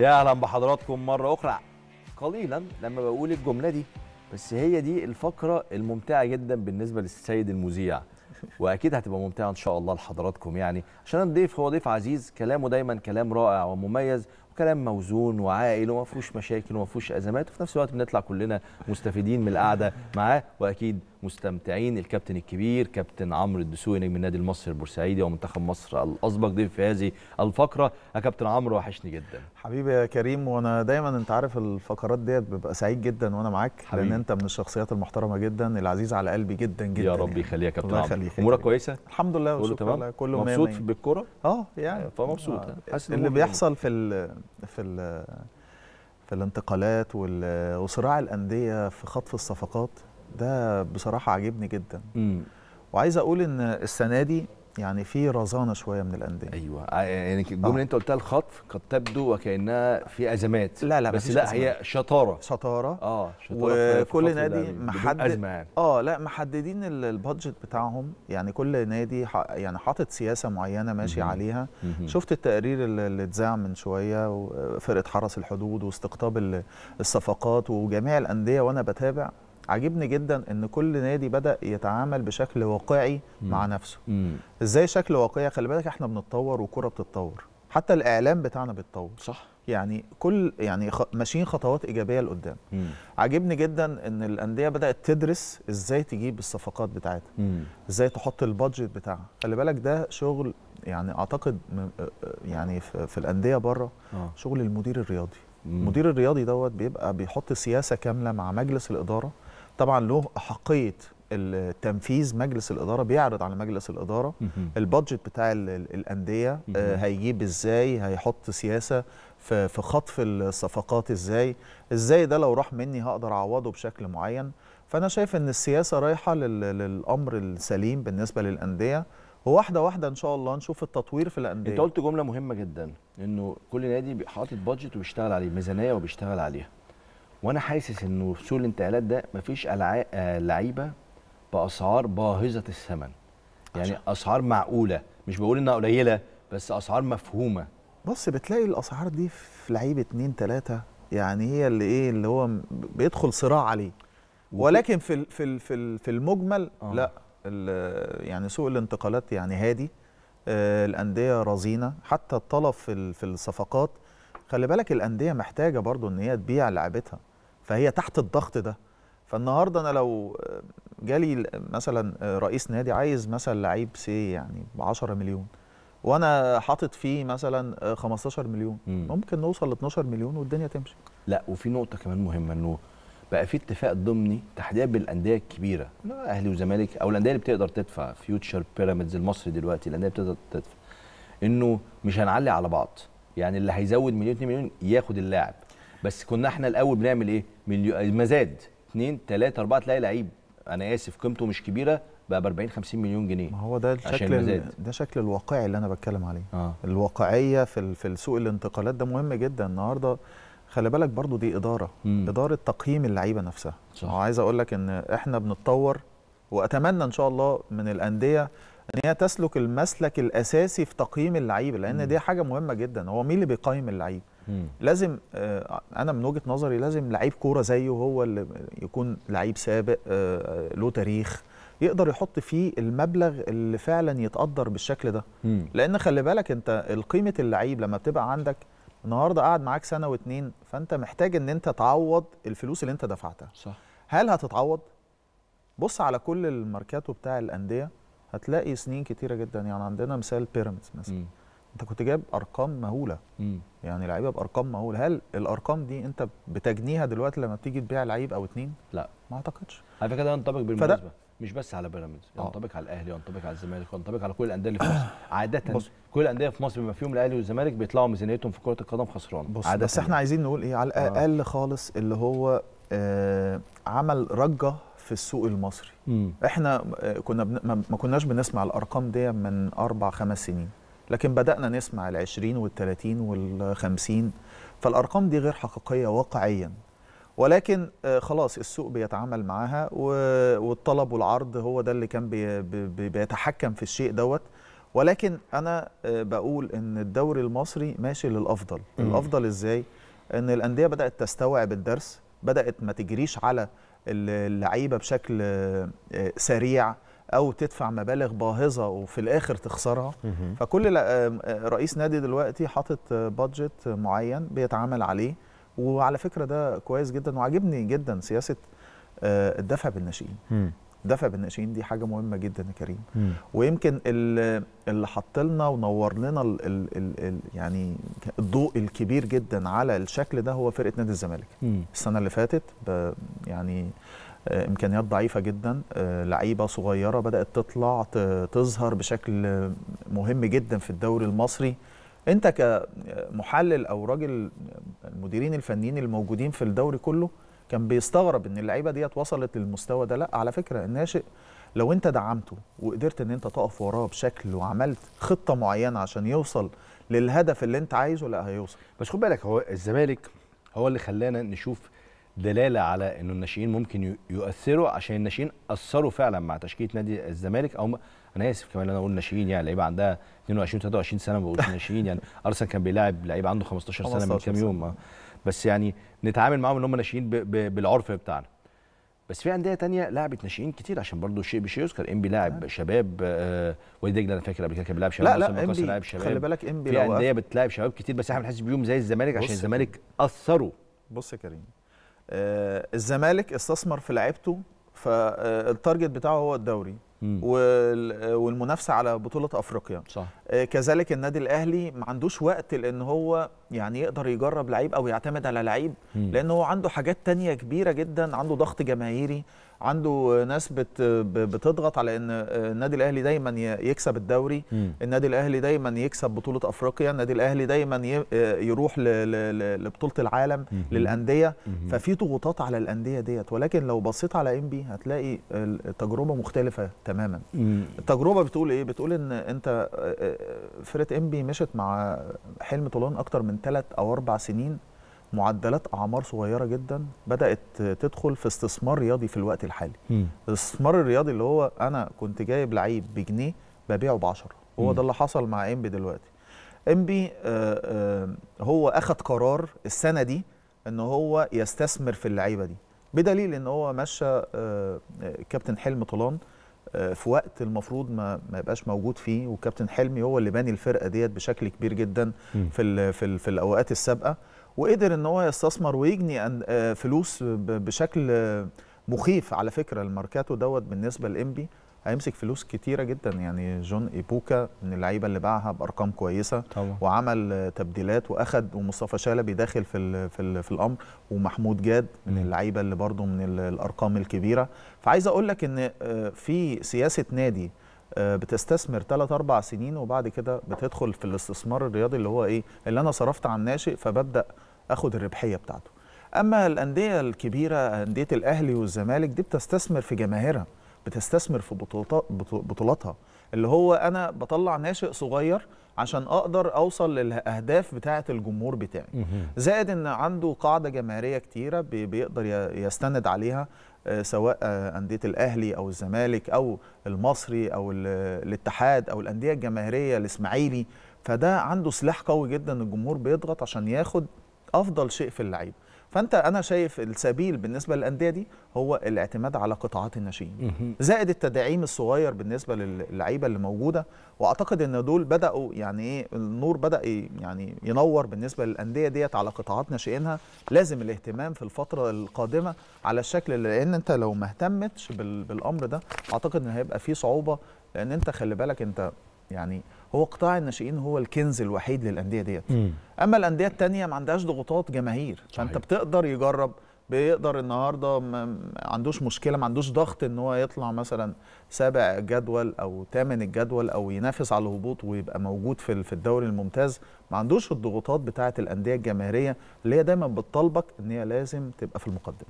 يا اهلا بحضراتكم مره اخرى قليلا لما بقول الجمله دي بس هي دي الفقره الممتعه جدا بالنسبه للسيد المذيع واكيد هتبقى ممتعه ان شاء الله لحضراتكم يعني عشان الضيف هو ضيف عزيز كلامه دايما كلام رائع ومميز كلام موزون وعاقل وما فيهوش مشاكل وما فيهوش ازمات وفي نفس الوقت بنطلع كلنا مستفيدين من القعده معاه واكيد مستمتعين الكابتن الكبير كابتن عمرو الدسوقي نجم النادي المصري البورسعيدي ومنتخب مصر الاسبق ضيف في هذه الفقره يا كابتن عمرو وحشني جدا حبيبي يا كريم وانا دايما انت عارف الفقرات ديت ببقى سعيد جدا وانا معاك حبيبي. لان انت من الشخصيات المحترمه جدا العزيز على قلبي جدا جدا يا يعني. رب يخليك يا كابتن عمرو امورك كويسه الحمد لله وشكرا تمام كله مبسوط بالكوره اه يعني آه، فمبسوط آه. اللي بيحصل في في في الانتقالات وصراع الانديه في خطف الصفقات ده بصراحه عاجبني جدا مم. وعايز اقول ان السنه دي يعني في رزانه شويه من الانديه ايوه آه، يعني الجمله آه. اللي انت قلتها الخطف قد تبدو وكانها في ازمات لا لا بس لا أزمات. هي شطاره شطاره اه شطاره وكل نادي محدد يعني. اه لا محددين البادجت بتاعهم يعني كل نادي ح... يعني حاطط سياسه معينه ماشي مم. عليها مم. شفت التقرير اللي اتذاع من شويه وفرقه حرس الحدود واستقطاب الصفقات وجميع الانديه وانا بتابع عجبني جدا ان كل نادي بدا يتعامل بشكل واقعي مع نفسه مم. ازاي شكل واقعي خلي بالك احنا بنتطور وكره بتتطور حتى الاعلام بتاعنا بيتطور صح يعني كل يعني خ... ماشيين خطوات ايجابيه لقدام عاجبني جدا ان الانديه بدات تدرس ازاي تجيب الصفقات بتاعتها مم. ازاي تحط البادجت بتاعها خلي بالك ده شغل يعني اعتقد يعني في, في الانديه بره آه. شغل المدير الرياضي مم. المدير الرياضي دوت بيبقى بيحط سياسه كامله مع مجلس الاداره طبعا له احقيه التنفيذ مجلس الاداره بيعرض على مجلس الاداره البادجت بتاع الانديه آه، هيجيب ازاي هيحط سياسه في خطف الصفقات ازاي ازاي ده لو راح مني هقدر اعوضه بشكل معين فانا شايف ان السياسه رايحه للامر السليم بالنسبه للانديه وواحده واحده ان شاء الله نشوف التطوير في الانديه انت قلت جمله مهمه جدا انه كل نادي حاطط بادجت وبيشتغل عليه ميزانيه وبيشتغل عليها وانا حاسس انه في سوق الانتقالات ده مفيش آه، لعيبه باسعار باهظه الثمن يعني عشان. اسعار معقوله مش بقول انها قليله بس اسعار مفهومه بص بتلاقي الاسعار دي في لعيب اتنين تلاته يعني هي اللي ايه اللي هو بيدخل صراع عليه ولكن في في في, في المجمل آه. لا يعني سوق الانتقالات يعني هادي آه الانديه رزينه حتى الطلب في في الصفقات خلي بالك الانديه محتاجه برضو ان هي تبيع لعبتها فهي تحت الضغط ده فالنهارده انا لو جالي مثلا رئيس نادي عايز مثلا لعيب سي يعني ب 10 مليون وانا حاطط فيه مثلا 15 مليون مم. ممكن نوصل ل 12 مليون والدنيا تمشي لا وفي نقطه كمان مهمه انه بقى في اتفاق ضمني تحديدا بالانديه الكبيره اهلي وزمالك او الانديه اللي بتقدر تدفع فيوتشر بيراميدز المصري دلوقتي الانديه بتقدر تدفع انه مش هنعلي على بعض يعني اللي هيزود مليون 2 مليون ياخد اللاعب بس كنا احنا الاول بنعمل ايه مزاد 2 3 4 تلاقي لعيب انا اسف قيمته مش كبيره بقى ب 40 50 مليون جنيه ما هو ده الشكل ده شكل الواقعي اللي انا بتكلم عليه آه. الواقعيه في في سوق الانتقالات ده مهم جدا النهارده خلي بالك برضو دي اداره مم. اداره تقييم اللعيبه نفسها صح. عايز اقول لك ان احنا بنتطور واتمنى ان شاء الله من الانديه ان هي تسلك المسلك الاساسي في تقييم اللعيبه لان مم. دي حاجه مهمه جدا هو مين اللي بيقيم اللعيب مم. لازم آه، انا من وجهه نظري لازم لعيب كوره زيه هو اللي يكون لعيب سابق آه، آه، له تاريخ يقدر يحط فيه المبلغ اللي فعلا يتقدر بالشكل ده مم. لان خلي بالك انت قيمه اللعيب لما بتبقى عندك النهارده قاعد معاك سنه واتنين فانت محتاج ان انت تعوض الفلوس اللي انت دفعتها صح هل هتتعوض بص على كل الماركات بتاع الانديه هتلاقي سنين كتيره جدا يعني عندنا مثال بيراميدز مثلا انت كنت جايب ارقام مهوله مم. يعني لعيبه بارقام مهوله هل الارقام دي انت بتجنيها دلوقتي لما بتيجي تبيع لعيب او اتنين لا ما اعتقدش على فكره ده ينطبق بالمناسبه مش بس على بيراميدز آه. ينطبق على الاهلي ينطبق على الزمالك ينطبق على كل الانديه اللي في مصر عاده بص. كل الانديه في مصر بما فيهم الاهلي والزمالك بيطلعوا ميزانيتهم في كره القدم خسرانه بص عادة بس احنا يعني. عايزين نقول ايه على آه. الاقل آه. خالص اللي هو آه عمل رجه في السوق المصري مم. احنا آه، كنا بن... ما كناش بنسمع الارقام دي من اربع خمس سنين لكن بدأنا نسمع العشرين والثلاثين والخمسين فالأرقام دي غير حقيقية واقعيا ولكن آه، خلاص السوق بيتعامل معاها والطلب والعرض هو ده اللي كان بيتحكم في الشيء دوت ولكن انا آه، بقول ان الدوري المصري ماشي للافضل الافضل ازاي ان الانديه بدات تستوعب الدرس بدات ما تجريش على اللعيبه بشكل آه، سريع او تدفع مبالغ باهظه وفي الاخر تخسرها فكل رئيس نادي دلوقتي حاطط بادجت معين بيتعامل عليه وعلى فكره ده كويس جدا وعجبني جدا سياسه آه، الدفع بالناشئين الدفع بالناشئين دي حاجه مهمه جدا يا كريم مم. ويمكن اللي حط لنا ونور لنا الـ الـ الـ الـ يعني الضوء الكبير جدا على الشكل ده هو فرقه نادي الزمالك السنه اللي فاتت يعني آه، امكانيات ضعيفه جدا آه، لعيبه صغيره بدات تطلع تظهر بشكل مهم جدا في الدوري المصري انت كمحلل او راجل المديرين الفنيين الموجودين في الدوري كله كان بيستغرب ان اللعيبه ديت وصلت للمستوى ده لا على فكره الناشئ لو انت دعمته وقدرت ان انت تقف وراه بشكل وعملت خطه معينه عشان يوصل للهدف اللي انت عايزه لا هيوصل بس خد بالك هو الزمالك هو اللي خلانا نشوف دلاله على انه الناشئين ممكن يؤثروا عشان الناشئين اثروا فعلا مع تشكيله نادي الزمالك او انا اسف كمان انا اقول ناشئين يعني لعيبه عندها 22 23 سنه ما بقولش ناشئين يعني ارسنال كان بيلاعب لعيب عنده 15 سنه من كام يوم بس يعني نتعامل معاهم ان هم ناشئين بالعرف بتاعنا بس في انديه تانية لعبت ناشئين كتير عشان برضه شيء بشيء يذكر انبي لاعب أيوة. شباب آه وادي دجله انا فاكر قبل كده كان بيلعب شباب لا لا انبي لاعب شباب خلي بالك انبي في انديه بتلاعب شباب كتير بس احنا بنحس بيهم زي الزمالك عشان الزمالك اثروا بص يا كريم آه، الزمالك استثمر في لعيبته فالتارجت آه، بتاعه هو الدوري آه، والمنافسه على بطوله افريقيا صح. آه، كذلك النادي الاهلي ما عندوش وقت لان هو يعني يقدر يجرب لعيب او يعتمد على لعيب لان هو عنده حاجات تانية كبيره جدا عنده ضغط جماهيري عنده ناس بتضغط على ان آه، النادي الاهلي دايما يكسب الدوري م. النادي الاهلي دايما يكسب بطوله افريقيا النادي الاهلي دايما آه، يروح لبطوله العالم م. للانديه م. ففي ضغوطات على الانديه ديت ولكن لو بصيت على ام بي هتلاقي التجربه مختلفه تماما التجربه بتقول ايه بتقول ان انت فرقه انبي مشت مع حلم طولان اكتر من ثلاث او اربع سنين معدلات اعمار صغيره جدا بدات تدخل في استثمار رياضي في الوقت الحالي الاستثمار الرياضي اللي هو انا كنت جايب لعيب بجنيه ببيعه بعشرة هو ده اللي حصل مع انبي دلوقتي انبي آه، آه، هو اخذ قرار السنه دي ان هو يستثمر في اللعيبه دي بدليل ان هو مشى آه، كابتن حلم طولان آه، في وقت المفروض ما ما يبقاش موجود فيه وكابتن حلمي هو اللي باني الفرقه ديت بشكل كبير جدا في في, في الاوقات السابقه وقدر ان هو يستثمر ويجني آه، فلوس بشكل مخيف على فكره الماركاتو دوت بالنسبه لامبي هيمسك فلوس كتيره جدا يعني جون ايبوكا من اللعيبه اللي باعها بارقام كويسه طبعا. وعمل تبديلات واخد ومصطفى شلبي داخل في الـ في, الـ في الامر ومحمود جاد من اللعيبه اللي برده من الارقام الكبيره فعايز اقول لك ان آه، في سياسه نادي آه، بتستثمر 3 4 سنين وبعد كده بتدخل في الاستثمار الرياضي اللي هو ايه اللي انا صرفت على الناشئ فببدا اخد الربحيه بتاعته اما الانديه الكبيره انديه الاهلي والزمالك دي بتستثمر في جماهيرها بتستثمر في بطولاتها اللي هو انا بطلع ناشئ صغير عشان اقدر اوصل للاهداف بتاعه الجمهور بتاعي زائد ان عنده قاعده جماهيريه كتيره بيقدر يستند عليها آه، سواء آه، انديه الاهلي او الزمالك او المصري او الاتحاد او الانديه الجماهيريه الاسماعيلي فده عنده سلاح قوي جدا الجمهور بيضغط عشان ياخد افضل شيء في اللعيبه فانت انا شايف السبيل بالنسبه للانديه دي هو الاعتماد على قطاعات الناشئين زائد التدعيم الصغير بالنسبه للعيبه اللي موجوده واعتقد ان دول بداوا يعني ايه النور بدا يعني ينور بالنسبه للانديه ديت على قطاعات ناشئينها لازم الاهتمام في الفتره القادمه على الشكل اللي لان انت لو ما اهتمتش بالامر ده اعتقد ان هيبقى في صعوبه لان انت خلي بالك انت يعني هو قطاع الناشئين هو الكنز الوحيد للانديه ديت اما الانديه الثانيه ما عندهاش ضغوطات جماهير فانت بتقدر يجرب بيقدر النهارده ما عندوش مشكله ما عندوش ضغط ان هو يطلع مثلا سابع جدول او ثامن الجدول او ينافس على الهبوط ويبقى موجود في في الدوري الممتاز ما عندوش الضغوطات بتاعه الانديه الجماهيريه اللي هي دايما بتطالبك ان هي لازم تبقى في المقدمه